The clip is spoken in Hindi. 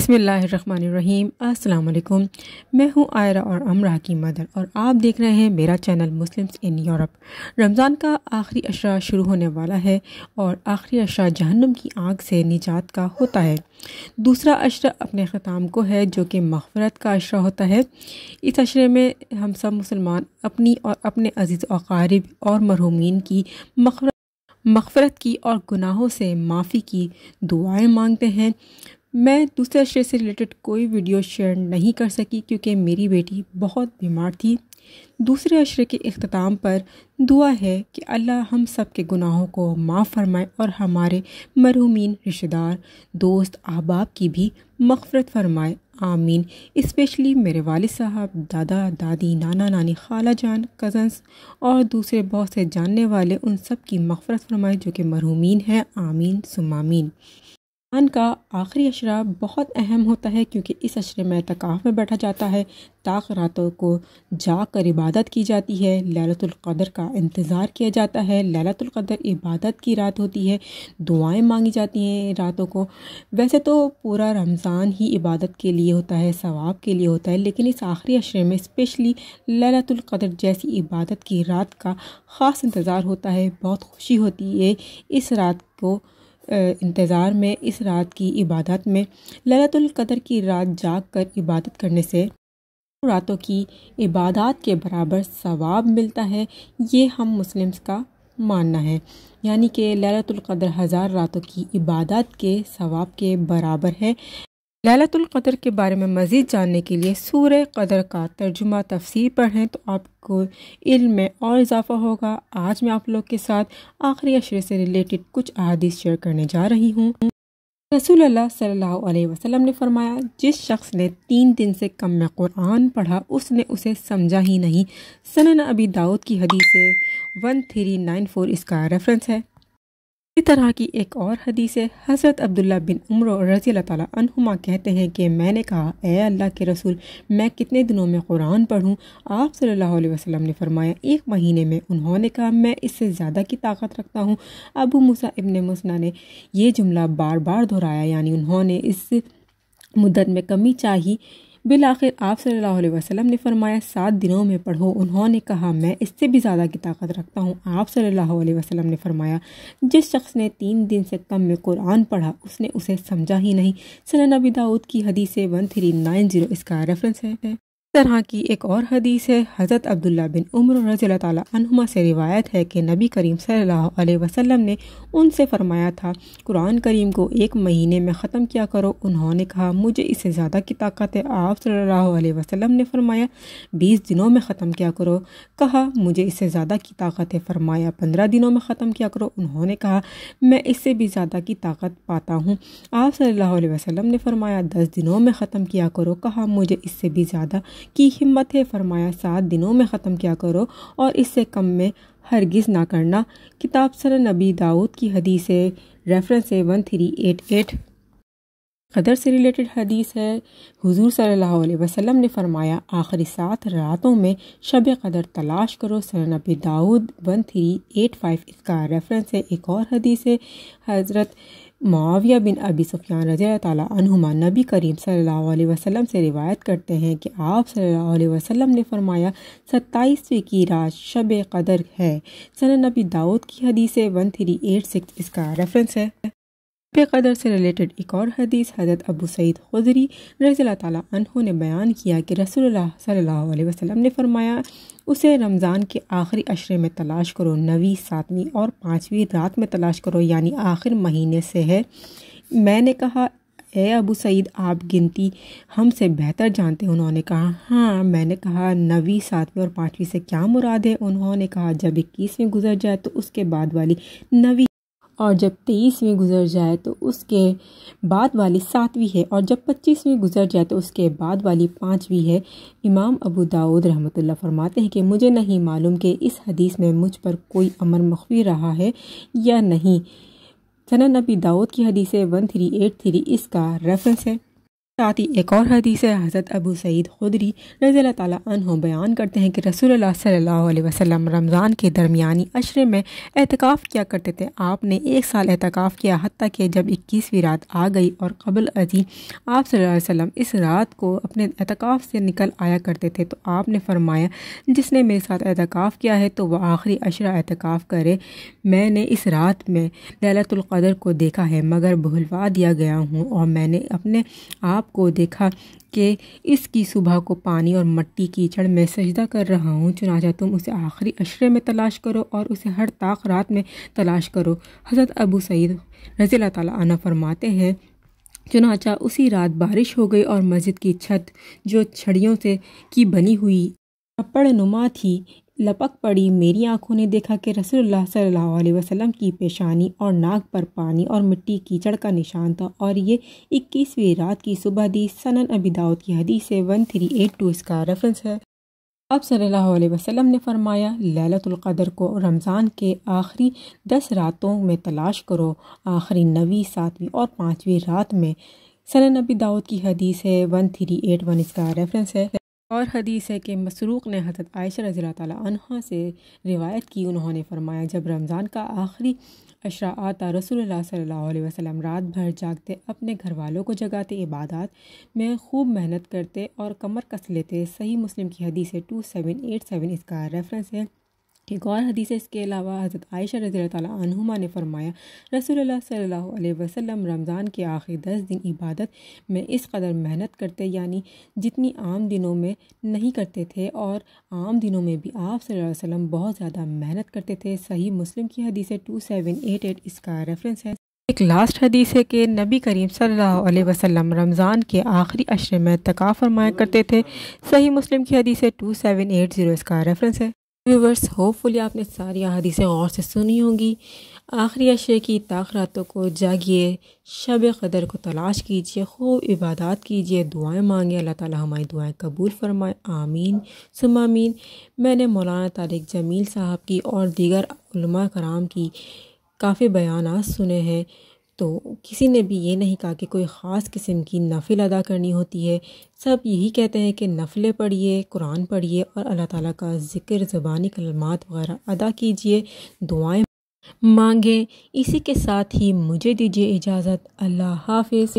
बसमीम् अल्लाम मैं हूं आयरा और अमरा की मदर और आप देख रहे हैं मेरा channel Muslims in Europe Ramzan का आखिरी अशरा शुरू होने वाला है और आखिरी अशरा जहन्नम की आग से निजात का होता है दूसरा अशरा अपने ख़ताम को है जो कि मफ़रत का अशरा होता है इस अशरे में हम सब मुसलमान अपनी और अपने अजीज़ अकारीब और मरहूमिन की मफ़रत मफ़रत की और गुनाहों से माफ़ी की दुआएं मांगते हैं मैं दूसरे अशरे से रिलेटेड कोई वीडियो शेयर नहीं कर सकी क्योंकि मेरी बेटी बहुत बीमार थी दूसरे अशरे के अख्ताम पर दुआ है कि अल्लाह हम सब के गुनाहों को माफ़ फरमाए और हमारे मरहूमिन रिश्तेदार दोस्त अहबाब की भी मफफरत फरमाए आमीन इस्पेशली मेरे वाल साहब दादा दादी नाना नानी खाला जान कज़न्स और दूसरे बहुत से जानने वाले उन सब की मफरत फरमाए जो कि मरहूमिन हैं आमीन सुमामीन रमजान का आखिरी अशरा बहुत अहम होता है क्योंकि इस अशरे में तकाफ़ में बैठा जाता है ताक रातों को जाग कर इबादत की जाती है ललतुल्क़द्र का इंतज़ार किया जाता है ललतुल्क़दर इबादत की रात होती है दुआएं मांगी जाती हैं रातों को वैसे तो पूरा रमज़ान ही इबादत के लिए होता है सवाब के लिए होता है लेकिन इस आखिरी अशरे में स्पेशली ललतुल्क़दर जैसी इबादत की रात का ख़ास इंतज़ार होता है बहुत खुशी होती है इस रात को इंतज़ार में इस रात की इबादत में ललतुल्क़दर की रात जाग कर इबादत करने से रातों की इबादत के बराबर सवाब मिलता है ये हम मुस्लिम्स का मानना है यानी कि ललतुल्क़दर हज़ार रातों की इबादत के सवाब के बराबर है लैलतुल कदर के बारे में मज़ीद जानने के लिए सूर कदर का तर्जुमा तफसीर पढ़ें तो आपको इल्म में और इजाफा होगा आज मैं आप लोग के साथ आखिरी अशरे से रिलेटेड कुछ अहदीस शेयर करने जा रही हूँ रसूल अल्लाह सल्लल्लाहु अलैहि वसल्लम ने फरमाया जिस शख्स ने तीन दिन से कम में कुरान पढ़ा उसने उसे समझा ही नहीं सनन अबी दाऊद की हदीस वन थ्री नाइन फोर इसका रेफरेंस है इसी तरह की एक और हदीस है हज़रत अब्दुल्ला बिन उम्र रज़ी तहुमा कहते हैं कि मैंने कहा ए अल्लाह के रसूल मैं कितने दिनों में कुरान पढ़ूँ आप सल्लल्लाहु अलैहि वसल्लम ने फरमाया एक महीने में उन्होंने कहा मैं इससे ज़्यादा की ताकत रखता हूँ अबू मूसा इबन मसना ने यह जुमला बार बार दोहराया यानी उन्होंने इस मुद्दत में कमी चाही बिल आखिर आप सल्लल्लाहु अलैहि वसल्लम ने फरमाया सात दिनों में पढ़ो उन्होंने कहा मैं इससे भी ज़्यादा की ताकत रखता हूँ आप सल्लल्लाहु अलैहि वसल्लम ने फरमाया जिस शख्स ने तीन दिन से कम में कुरान पढ़ा उसने उसे समझा ही नहीं सन नबी दाऊद की हदीस वन थ्री नाइन जीरो इसका रेफरेंस है तरह की एक और हदीस है हज़रत अब्दुल्ला बिन उम्र रज़ी तुमा से रिवायत है कि नबी करीम सल्लल्लाहु अलैहि वसल्लम ने उनसे फ़रमाया था कुरान करीम को एक महीने में ख़त्म किया करो उन्होंने कहा मुझे इससे ज़्यादा की ताकत है आप सल्लल्लाहु अलैहि वसल्लम ने फ़रमाया बीस दिनों में ख़त्म किया करो कहा मुझे इससे ज़्यादा की ताकत है फ़रमाया पंद्रह दिनों में ख़त्म किया करो उन्होंने कहा मैं इससे भी ज़्यादा की ताकत पाता हूँ आप सल्ला अलैहि ने फ़रमाया दस दिनों में ख़त्म किया करो कहा मुझे इससे भी ज़्यादा की हिम्मत है फरमाया सात दिनों में ख़त्म क्या करो और इससे कम में हरगिज़ ना करना किताब सर नबी दाऊद की हदीस है रेफरेंस है वन थ्री एट एट कदर से रिलेटेड हदीस है हुजूर सल्लल्लाहु अलैहि वसल्लम ने फरमाया आखिरी सात रातों में शब कदर तलाश करो सर नबी Dawood one three eight five इसका रेफरेंस है एक और हदीस है हज़रत मुआविया बिन अबी सफ़ियान रज़ी तुमा नबी करीम सल्लल्लाहु अलैहि वसल्लम से रिवायत करते हैं कि आप सल्लल्लाहु अलैहि वसल्लम ने फरमाया सत्ताईसवीं की रात शब कदर है सन नबी दाऊद की हदीस वन थ्री एट सिक्स इसका रेफरेंस है बेकदर से रिलेटेड एक और हदीस हजरत अबू सईद खुजरी रजील तु ने बयान किया कि रसूल सल्ला वसम ने फरमाया उसे रमज़ान के आखिरी अशरे में तलाश करो नवी सातवीं और पाँचवीं रात में तलाश करो यानी आखिर महीने से है मैंने कहा ए अबू सईद आप गिनती हमसे बेहतर जानते हैं उन्होंने कहा हाँ मैंने कहा नवी सातवीं और पाँचवीं से क्या मुराद है उन्होंने कहा जब इक्कीसवीं गुजर जाए तो उसके बाद वाली नवी और जब तेईसवीं गुजर जाए तो उसके बाद वाली सातवीं है और जब पच्चीसवीं गुजर जाए तो उसके बाद वाली पाँचवीं है इमाम अबू दाऊद रहमतुल्लाह फरमाते हैं कि मुझे नहीं मालूम कि इस हदीस में मुझ पर कोई अमर मखी रहा है या नहीं सना नबी दाऊद की हदीस वन थ्री एट थ्री इसका रेफरेंस है साथ ही एक और हदीस है हज़रत अबू सईद खुदरी रज़ी तु बयान करते हैं कि रसूल सल्ला वसम रमज़ान के दरमियानी अशरे में एहतिकाफ़ किया करते थे आपने एक साल एहतिकाफ़ किया हती कि जब इक्कीसवीं रात आ गई और कबल अजी आप वसम इस रात को अपने एहतिकाफ़ से निकल आया करते थे तो आपने फरमाया जिसने मेरे साथ एहतिकाफ़ किया है तो वह आखिरी अशरा एहतिकाफ़ करे मैंने इस रात में ललतुल्क़दर को देखा है मगर भुलवा दिया गया हूँ और मैंने अपने आप को देखा कि इसकी सुबह को पानी और मट्टी कीचड़ में सजदा कर रहा हूँ चुनाचा तुम उसे आखिरी अशरे में तलाश करो और उसे हर ताक रात में तलाश करो हज़रत अबू सईद रज़ी ताली फरमाते हैं चुनाचा उसी रात बारिश हो गई और मस्जिद की छत जो छड़ियों से की बनी हुई नुमा थी लपक पड़ी मेरी आंखों ने देखा कि रसूलुल्लाह सल्लल्लाहु अलैहि वसल्लम की पेशानी और नाक पर पानी और मिट्टी कीचड़ का निशान था और ये इक्कीसवीं रात की सुबह दी सनन अबी दाऊद की हदीस से वन थ्री एट टू इसका रेफरेंस है अब सल्लल्लाहु अलैहि वसल्लम ने फरमाया लैलतुल्क़दर को रमज़ान के आखिरी दस रातों में तलाश करो आखिरी नवी सातवीं और पाँचवीं रात में सन नबी दाऊद की हदीस है वन थ्री एट वन इसका रेफरेंस है और हदीस है कि मसरूक़ ने हजरत आयशा रज़ी तह से रिवायत की उन्होंने फरमाया जब रमज़ान का आखिरी अशरा आता रसूल सल्ला वसलम रात भर जागते अपने घर वालों को जगाते इबादत में खूब मेहनत करते और कमर कस लेते सही मुस्लिम की हदीस है टू सेवन एट सेवन इसका रेफरेंस है एक और हदीस इसके अलावा हज़रत आयशा रज़ी तुमा ने फरमाया रसूल सल्ला वसम रमज़ान के आखिरी दस दिन इबादत में इस कदर मेहनत करते यानी जितनी आम दिनों में नहीं करते थे और आम दिनों में भी आप वसल्लम बहुत ज़्यादा मेहनत करते थे सही मुस्लिम की हदीस टू सेवन एट एट इसका रेफरेंस है एक लास्ट हदीस है कि नबी करीम सल्लल्लाहु अलैहि वसल्लम रमज़ान के आखिरी अशरे में तका फरमाया करते थे सही मुस्लिम की हदीस टू सेवन एट ज़ीरो इसका रेफरेंस है व्यूवर्स होपफुली आपने सारी अदीसें गौर से सुनी होंगी आखिरी अशे की ताखरातों को जागिए शब कदर को तलाश कीजिए खूब इबादत कीजिए दुआएं मांगे अल्लाह ताला हमारी दुआएं कबूल फरमाए आमीन सुमामीन मैंने मौलाना तारिक जमील साहब की और दीगर कराम की काफ़ी बयान सुने हैं तो किसी ने भी ये नहीं कहा कि कोई ख़ास किस्म की नफिल अदा करनी होती है सब यही कहते हैं कि नफिलें पढ़िए कुरान पढ़िए और अल्लाह ताला का ज़िक्र ज़बानी कलमात वगैरह अदा कीजिए दुआएं मांगें इसी के साथ ही मुझे दीजिए इजाज़त अल्लाह हाफिज़